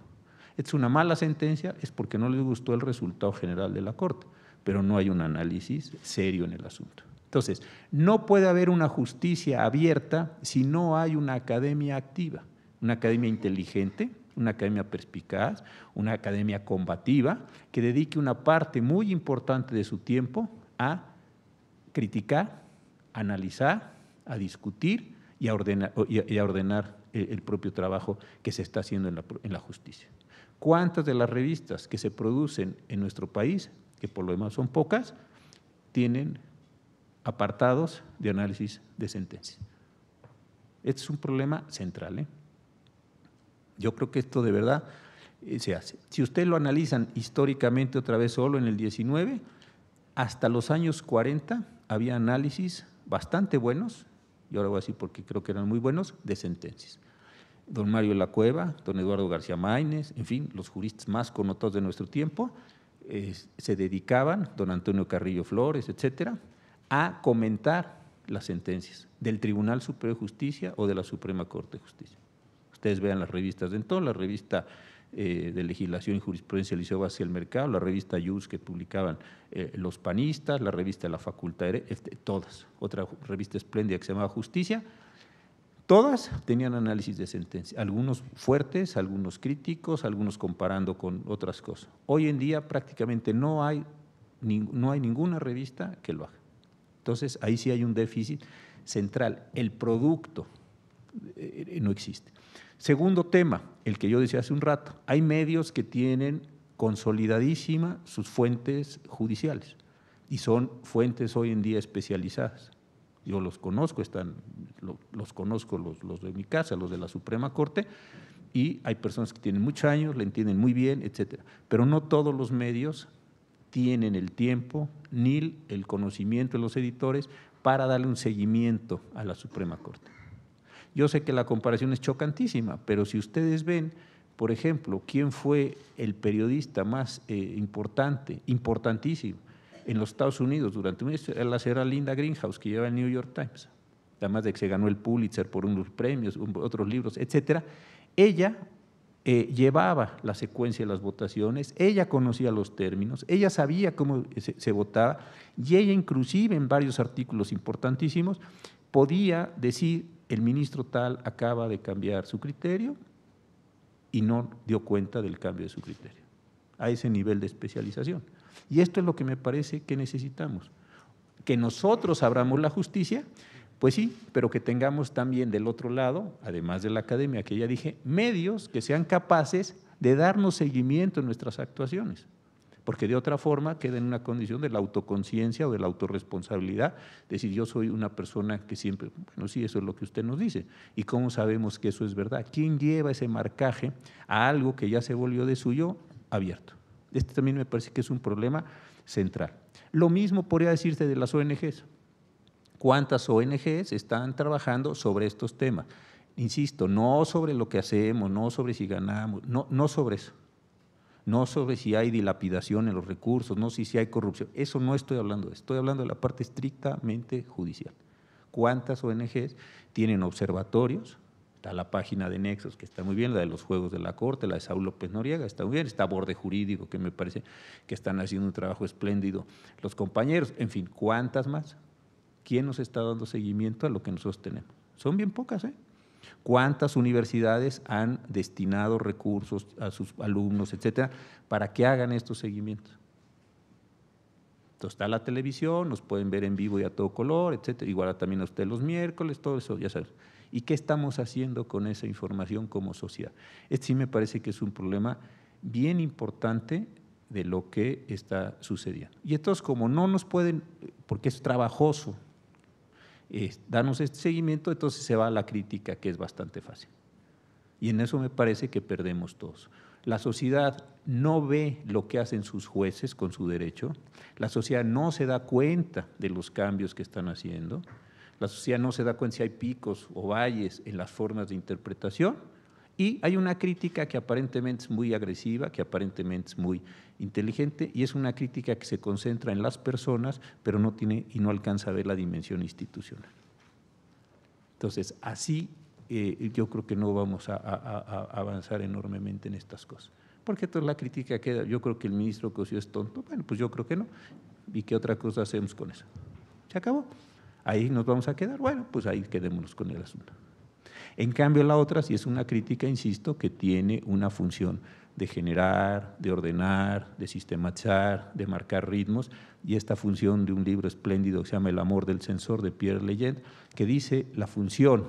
Es una mala sentencia, es porque no les gustó el resultado general de la Corte, pero no hay un análisis serio en el asunto. Entonces, no puede haber una justicia abierta si no hay una academia activa, una academia inteligente, una academia perspicaz, una academia combativa, que dedique una parte muy importante de su tiempo a criticar, analizar, a discutir y a ordenar, eh, el, propio trabajo que se está haciendo en la justicia. ¿Cuántas de las revistas que se producen en nuestro país, que por lo demás son pocas, tienen apartados de análisis de sentencias. Este es un problema central. ¿eh? Yo creo que esto de verdad eh, se hace. Si ustedes lo analizan históricamente otra vez solo en el 19, hasta los años 40 había análisis bastante buenos, y ahora voy a decir porque creo que eran muy buenos, de sentencias. Don Mario La Cueva, don Eduardo García Maínez, en fin, los juristas más connotados de nuestro tiempo, eh, se dedicaban, don Antonio Carrillo Flores, etcétera, a comentar las sentencias del Tribunal Superior de Justicia o de la Suprema Corte de Justicia. Ustedes vean las revistas de entonces, la revista eh, de Legislación y Jurisprudencia de Liceo Hacia el Mercado, la revista Jus que publicaban eh, los panistas, la revista de la Facultad, este, todas. Otra revista espléndida que se llamaba Justicia. Todas tenían análisis de sentencia, algunos fuertes, algunos críticos, algunos comparando con otras cosas. Hoy en día prácticamente no hay, no hay ninguna revista que lo haga. Entonces, ahí sí hay un déficit central. El producto eh, no existe. Segundo tema, el que yo decía hace un rato, hay medios que tienen consolidadísima sus fuentes judiciales y son fuentes hoy en día especializadas. Yo los conozco, están, los, conozco los, los de mi casa, los de la Suprema Corte, y hay personas que tienen muchos años, le entienden muy bien, etcétera, Pero no todos los medios tienen el tiempo ni el conocimiento de los editores para darle un seguimiento a la Suprema Corte. Yo sé que la comparación es chocantísima, pero si ustedes ven, por ejemplo, quién fue el periodista más eh, importante, importantísimo, en los Estados Unidos durante un la señora Linda Greenhouse, que lleva el New York Times, además de que se ganó el Pulitzer por unos premios, otros libros, etcétera, ella eh, llevaba la secuencia de las votaciones, ella conocía los términos, ella sabía cómo se, se votaba y ella inclusive en varios artículos importantísimos podía decir, el ministro tal acaba de cambiar su criterio y no dio cuenta del cambio de su criterio, a ese nivel de especialización. Y esto es lo que me parece que necesitamos, que nosotros abramos la justicia pues sí, pero que tengamos también del otro lado, además de la academia que ya dije, medios que sean capaces de darnos seguimiento en nuestras actuaciones, porque de otra forma queda en una condición de la autoconciencia o de la autorresponsabilidad, decir yo soy una persona que siempre, bueno, sí, eso es lo que usted nos dice, y cómo sabemos que eso es verdad, quién lleva ese marcaje a algo que ya se volvió de suyo abierto. Este también me parece que es un problema central. Lo mismo podría decirse de las ONGs cuántas ONGs están trabajando sobre estos temas. Insisto, no sobre lo que hacemos, no sobre si ganamos, no, no sobre eso. No sobre si hay dilapidación en los recursos, no si, si hay corrupción. Eso no estoy hablando Estoy hablando de la parte estrictamente judicial. ¿Cuántas ONGs tienen observatorios? Está la página de Nexos, que está muy bien, la de los Juegos de la Corte, la de Saúl López Noriega, está muy bien, está Borde Jurídico, que me parece que están haciendo un trabajo espléndido los compañeros. En fin, ¿cuántas más? ¿Quién nos está dando seguimiento a lo que nosotros tenemos? Son bien pocas, ¿eh? ¿Cuántas universidades han destinado recursos a sus alumnos, etcétera, para que hagan estos seguimientos? Entonces está la televisión, nos pueden ver en vivo y a todo color, etcétera. Igual también a usted los miércoles, todo eso, ya sabes. ¿Y qué estamos haciendo con esa información como sociedad? Este sí me parece que es un problema bien importante de lo que está sucediendo. Y entonces, como no nos pueden, porque es trabajoso, danos darnos este seguimiento, entonces se va a la crítica, que es bastante fácil. Y en eso me parece que perdemos todos. La sociedad no ve lo que hacen sus jueces con su derecho, la sociedad no se da cuenta de los cambios que están haciendo, la sociedad no se da cuenta si hay picos o valles en las formas de interpretación, y hay una crítica que aparentemente es muy agresiva, que aparentemente es muy inteligente, y es una crítica que se concentra en las personas, pero no tiene y no alcanza a ver la dimensión institucional. Entonces, así eh, yo creo que no vamos a, avanzar enormemente en estas cosas. Porque toda la crítica queda, yo creo que el ministro Cosío es tonto, bueno, pues yo creo que no. ¿Y qué otra cosa hacemos con eso? Se acabó. Ahí nos vamos a quedar, bueno, pues ahí quedémonos con el asunto. En cambio, la otra sí es una crítica, insisto, que tiene una función de generar, de ordenar, de sistematizar, de marcar ritmos, y esta función de un libro espléndido que se llama El amor del sensor de Pierre Legend, que dice la función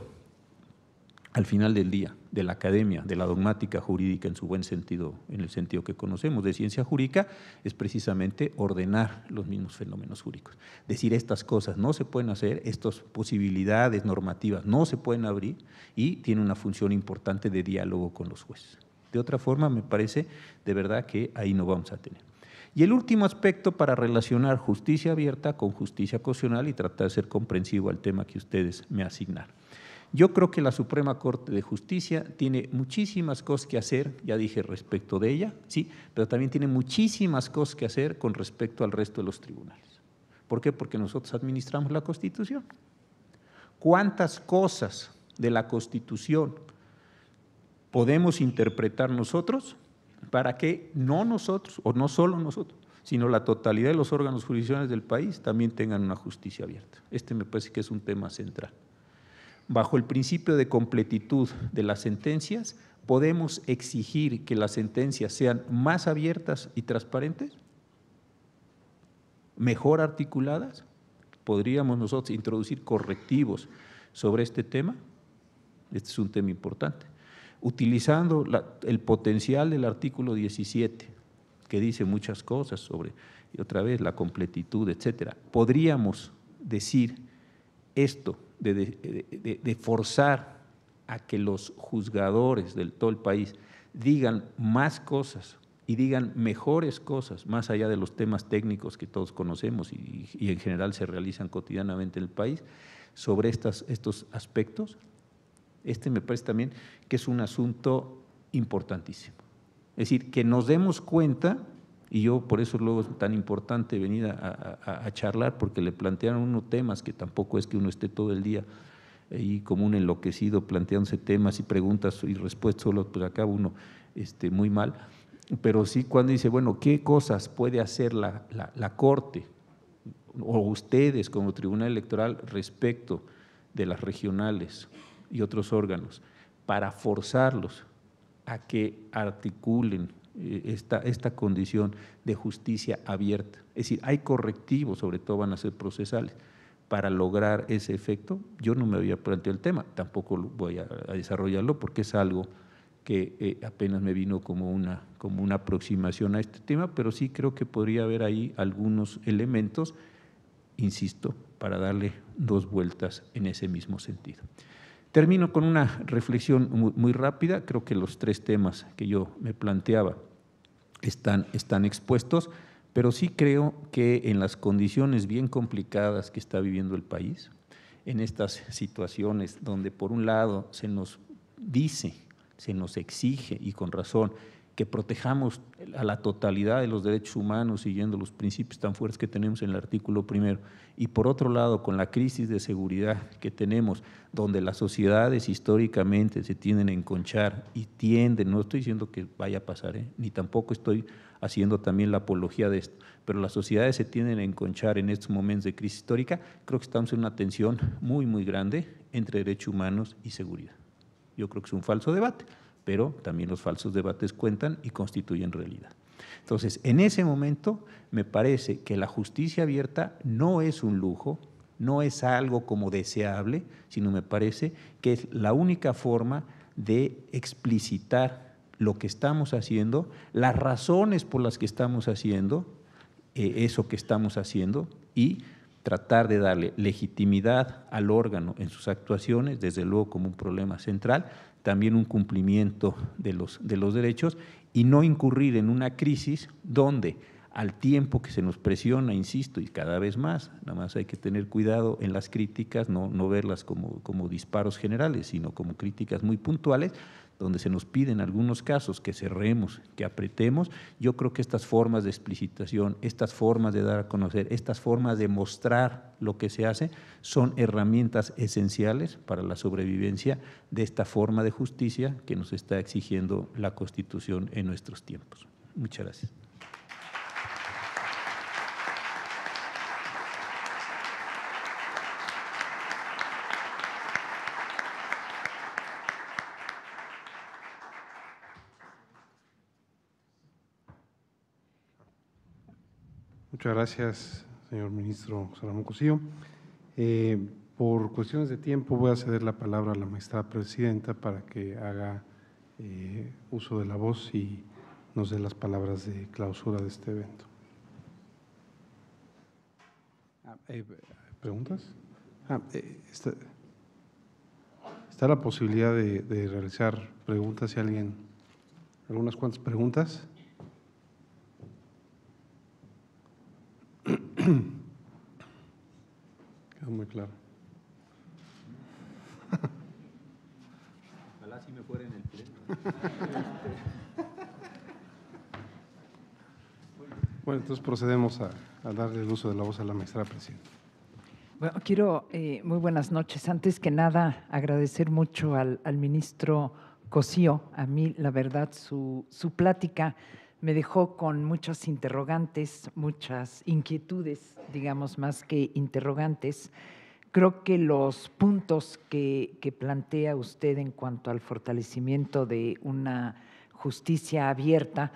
al final del día, de la academia, de la dogmática jurídica en su buen sentido, en el sentido que conocemos de ciencia jurídica, es precisamente ordenar los mismos fenómenos jurídicos. Decir estas cosas no se pueden hacer, estas posibilidades normativas no se pueden abrir y tiene una función importante de diálogo con los jueces. De otra forma, me parece de verdad que ahí no vamos a tener. Y el último aspecto para relacionar justicia abierta con justicia constitucional y tratar de ser comprensivo al tema que ustedes me asignaron. Yo creo que la Suprema Corte de Justicia tiene muchísimas cosas que hacer, ya dije respecto de ella, sí, pero también tiene muchísimas cosas que hacer con respecto al resto de los tribunales. ¿Por qué? Porque nosotros administramos la Constitución. ¿Cuántas cosas de la Constitución podemos interpretar nosotros para que no nosotros, o no solo nosotros, sino la totalidad de los órganos jurisdiccionales del país también tengan una justicia abierta? Este me parece que es un tema central bajo el principio de completitud de las sentencias, podemos exigir que las sentencias sean más abiertas y transparentes, mejor articuladas. Podríamos nosotros introducir correctivos sobre este tema. Este es un tema importante. Utilizando el potencial del artículo 17, que dice muchas cosas sobre, y otra vez, la completitud, etcétera, podríamos decir esto de, forzar a que los juzgadores del todo el país digan más cosas y digan mejores cosas, más allá de los temas técnicos que todos conocemos y, en general se realizan cotidianamente en el país, sobre estos aspectos, este me parece también que es un asunto importantísimo. Es decir, que nos demos cuenta y yo por eso luego es tan importante venir a, charlar, porque le plantearon unos temas que tampoco es que uno esté todo el día ahí como un enloquecido planteándose temas y preguntas y respuestas, solo pues acá uno este, muy mal. Pero sí cuando dice, bueno, ¿qué cosas puede hacer la, la Corte o ustedes como Tribunal Electoral respecto de las regionales y otros órganos para forzarlos a que articulen eh, esta, esta condición de justicia abierta. Es decir, hay correctivos, sobre todo van a ser procesales, para lograr ese efecto. Yo no me había planteado el tema, tampoco voy a, desarrollarlo porque es algo que eh, apenas me vino como una, como una aproximación a este tema, pero sí creo que podría haber ahí algunos elementos, insisto, para darle dos vueltas en ese mismo sentido. Termino con una reflexión muy, rápida. Creo que los tres temas que yo me planteaba están, están expuestos, pero sí creo que en las condiciones bien complicadas que está viviendo el país, en estas situaciones donde por un lado se nos dice, se nos exige y con razón que protejamos a la totalidad de los derechos humanos siguiendo los principios tan fuertes que tenemos en el artículo primero. Y por otro lado, con la crisis de seguridad que tenemos, donde las sociedades históricamente se tienden a enconchar y tienden, no estoy diciendo que vaya a pasar, ¿eh? ni tampoco estoy haciendo también la apología de esto, pero las sociedades se tienden a enconchar en estos momentos de crisis histórica, creo que estamos en una tensión muy, muy grande entre derechos humanos y seguridad. Yo creo que es un falso debate pero también los falsos debates cuentan y constituyen realidad. Entonces, en ese momento me parece que la justicia abierta no es un lujo, no es algo como deseable, sino me parece que es la única forma de explicitar lo que estamos haciendo, las razones por las que estamos haciendo eh, eso que estamos haciendo y tratar de darle legitimidad al órgano en sus actuaciones, desde luego como un problema central, también un cumplimiento de los, de los derechos y no incurrir en una crisis donde al tiempo que se nos presiona, insisto, y cada vez más, nada más hay que tener cuidado en las críticas, no, verlas como, como disparos generales, sino como críticas muy puntuales, donde se nos piden en algunos casos que cerremos, que apretemos, yo creo que estas formas de explicitación, estas formas de dar a conocer, estas formas de mostrar lo que se hace, son herramientas esenciales para la sobrevivencia de esta forma de justicia que nos está exigiendo la Constitución en nuestros tiempos. Muchas gracias. Muchas gracias, señor ministro Salamón Cosillo. Eh, por cuestiones de tiempo voy a ceder la palabra a la magistrada presidenta para que haga eh, uso de la voz y nos dé las palabras de clausura de este evento. Ah, eh, ¿Preguntas? Ah, está, la posibilidad de, de realizar preguntas si alguien, algunas cuantas preguntas. queda muy claro. Ojalá si me fuera en el pleno. Bueno, entonces procedemos a, darle el uso de la voz a la maestra presidenta. Bueno, quiero, eh, muy buenas noches. Antes que nada, agradecer mucho al, ministro Cosío. A mí, la verdad, su, su plática me dejó con muchas interrogantes, muchas inquietudes, digamos más que interrogantes. Creo que los puntos que, plantea usted en cuanto al fortalecimiento de una justicia abierta,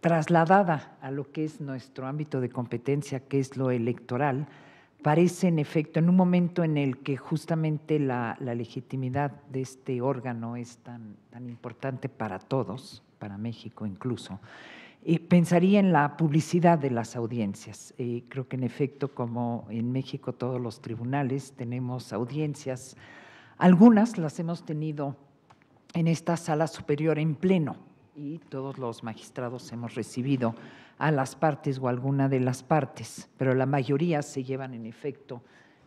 trasladada a lo que es nuestro ámbito de competencia, que es lo electoral, parece en efecto, en un momento en el que justamente la, legitimidad de este órgano es tan importante para todos, para México incluso. pensaría en la publicidad de las audiencias. creo que en efecto, como en México todos los tribunales, tenemos audiencias. Algunas las hemos tenido en esta sala superior en pleno y todos los magistrados hemos recibido a las partes o alguna de las partes, pero la mayoría se llevan en efecto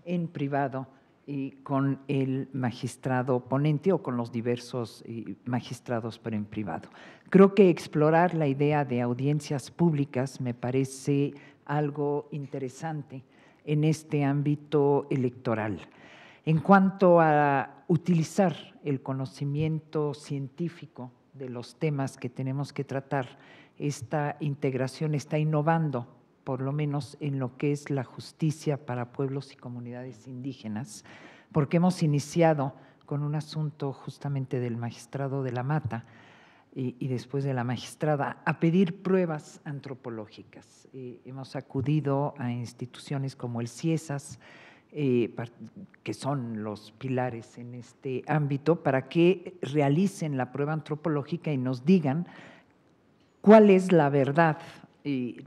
en privado y con el magistrado ponente o con los diversos eh, magistrados, pero en privado. Creo que explorar la idea de audiencias públicas me parece algo interesante en este ámbito electoral. En cuanto a utilizar el conocimiento científico de los temas que tenemos que tratar, esta integración está innovando por lo menos en lo que es la justicia para pueblos y comunidades indígenas, porque hemos iniciado con un asunto justamente del magistrado de la Mata y, después de la magistrada a pedir pruebas antropológicas. Eh, hemos acudido a instituciones como el CIESAS, eh, que son los pilares en este ámbito, para que realicen la prueba antropológica y nos digan cuál es la verdad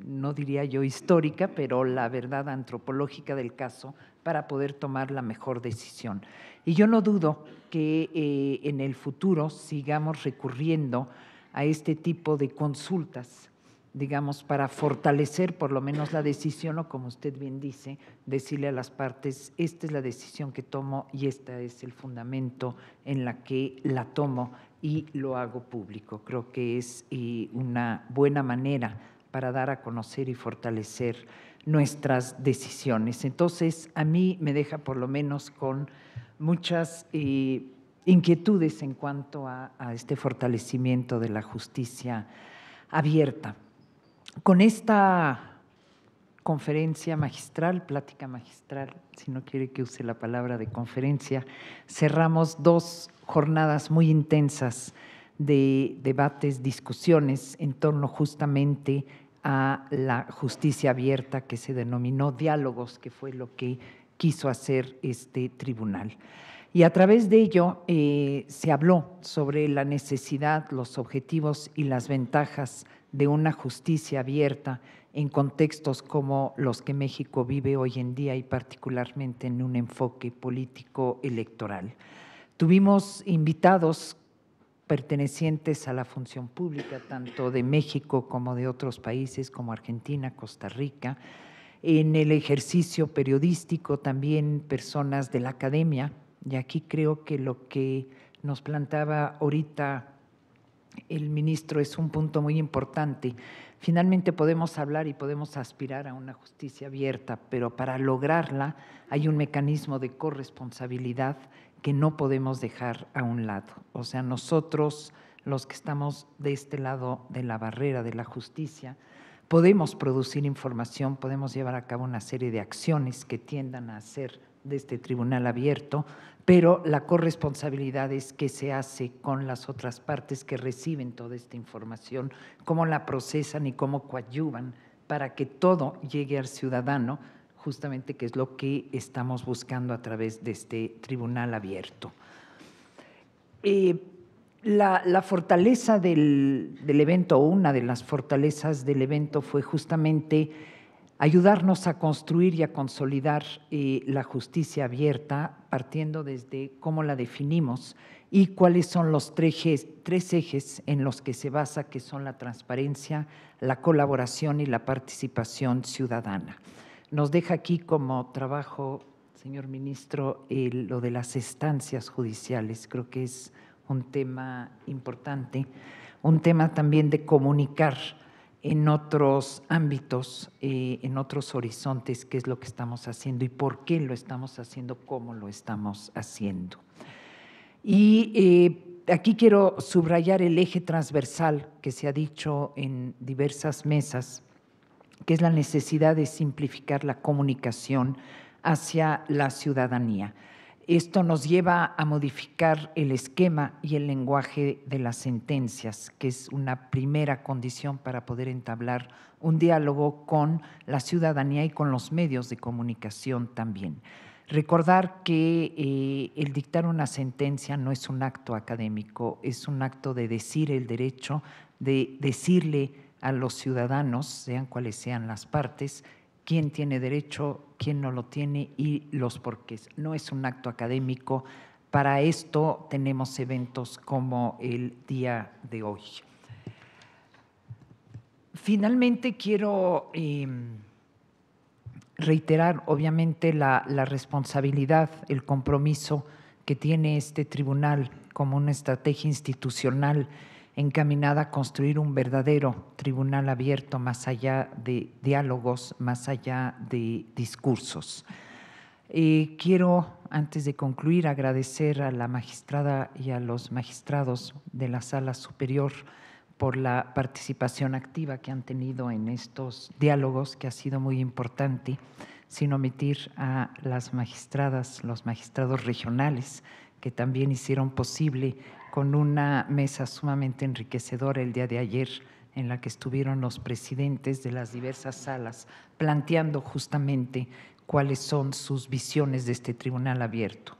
no diría yo histórica, pero la verdad antropológica del caso para poder tomar la mejor decisión. Y yo no dudo que eh, en el futuro sigamos recurriendo a este tipo de consultas, digamos, para fortalecer por lo menos la decisión o como usted bien dice, decirle a las partes, esta es la decisión que tomo y este es el fundamento en la que la tomo y lo hago público. Creo que es eh, una buena manera para dar a conocer y fortalecer nuestras decisiones. Entonces, a mí me deja por lo menos con muchas eh, inquietudes en cuanto a este fortalecimiento de la justicia abierta. Con esta conferencia magistral, plática magistral, si no quiere que use la palabra de conferencia, cerramos dos jornadas muy intensas de debates, discusiones en torno justamente a la justicia abierta que se denominó diálogos, que fue lo que quiso hacer este tribunal. Y a través de ello eh, se habló sobre la necesidad, los objetivos y las ventajas de una justicia abierta en contextos como los que México vive hoy en día y particularmente en un enfoque político electoral. Tuvimos invitados pertenecientes a la función pública, tanto de México como de otros países como Argentina, Costa Rica. En el ejercicio periodístico también personas de la academia, y aquí creo que lo que nos planteaba ahorita el ministro es un punto muy importante. Finalmente podemos hablar y podemos aspirar a una justicia abierta, pero para lograrla hay un mecanismo de corresponsabilidad que no podemos dejar a un lado. O sea, nosotros, los que estamos de este lado de la barrera de la justicia, podemos producir información, podemos llevar a cabo una serie de acciones que tiendan a hacer de este tribunal abierto, pero la corresponsabilidad es que se hace con las otras partes que reciben toda esta información, cómo la procesan y cómo coadyuvan para que todo llegue al ciudadano justamente que es lo que estamos buscando a través de este tribunal abierto. Eh, la, fortaleza del, evento, una de las fortalezas del evento fue justamente ayudarnos a construir y a consolidar eh, la justicia abierta, partiendo desde cómo la definimos y cuáles son los tres ejes en los que se basa, que son la transparencia, la colaboración y la participación ciudadana nos deja aquí como trabajo, señor ministro, lo de las estancias judiciales. Creo que es un tema importante, un tema también de comunicar en otros ámbitos, eh, en otros horizontes, qué es lo que estamos haciendo y por qué lo estamos haciendo, cómo lo estamos haciendo. Y eh, aquí quiero subrayar el eje transversal que se ha dicho en diversas mesas que es la necesidad de simplificar la comunicación hacia la ciudadanía. Esto nos lleva a modificar el esquema y el lenguaje de las sentencias, que es una primera condición para poder entablar un diálogo con la ciudadanía y con los medios de comunicación también. Recordar que eh, el dictar una sentencia no es un acto académico, es un acto de decir el derecho, de decirle a los ciudadanos, sean cuales sean las partes, quién tiene derecho, quién no lo tiene y los porqués. No es un acto académico. Para esto tenemos eventos como el día de hoy. Finalmente quiero em, reiterar, obviamente, la, la responsabilidad, el compromiso que tiene este tribunal como una estrategia institucional encaminada a construir un verdadero tribunal abierto más allá de diálogos, más allá de discursos. quiero, antes de concluir, agradecer a la magistrada y a los magistrados de la Sala Superior por la participación activa que han tenido en estos diálogos, que ha sido muy importante, sin omitir a las magistradas, los magistrados regionales, que también hicieron posible con una mesa sumamente enriquecedora el día de ayer en la que estuvieron los presidentes de las diversas salas planteando justamente cuáles son sus visiones de este tribunal abierto.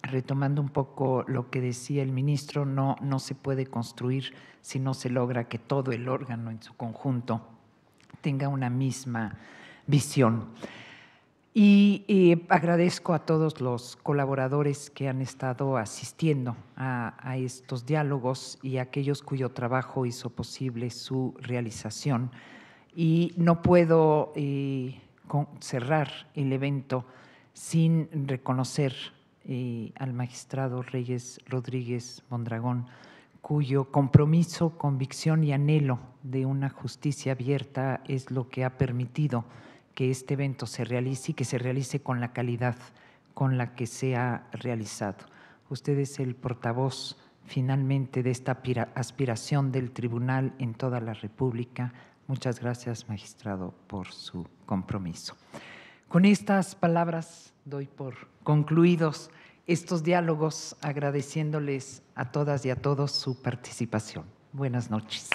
Retomando un poco lo que decía el ministro, no, no se puede construir si no se logra que todo el órgano en su conjunto tenga una misma visión. Y eh, agradezco a todos los colaboradores que han estado asistiendo a, estos diálogos y a aquellos cuyo trabajo hizo posible su realización. Y no puedo eh, cerrar el evento sin reconocer eh, al magistrado Reyes Rodríguez Mondragón, cuyo compromiso, convicción y anhelo de una justicia abierta es lo que ha permitido que este evento se realice y que se realice con la calidad con la que se ha realizado. Usted es el portavoz finalmente de esta aspiración del tribunal en toda la República. Muchas gracias, magistrado, por su compromiso. Con estas palabras doy por concluidos estos diálogos, agradeciéndoles a todas y a todos su participación. Buenas noches.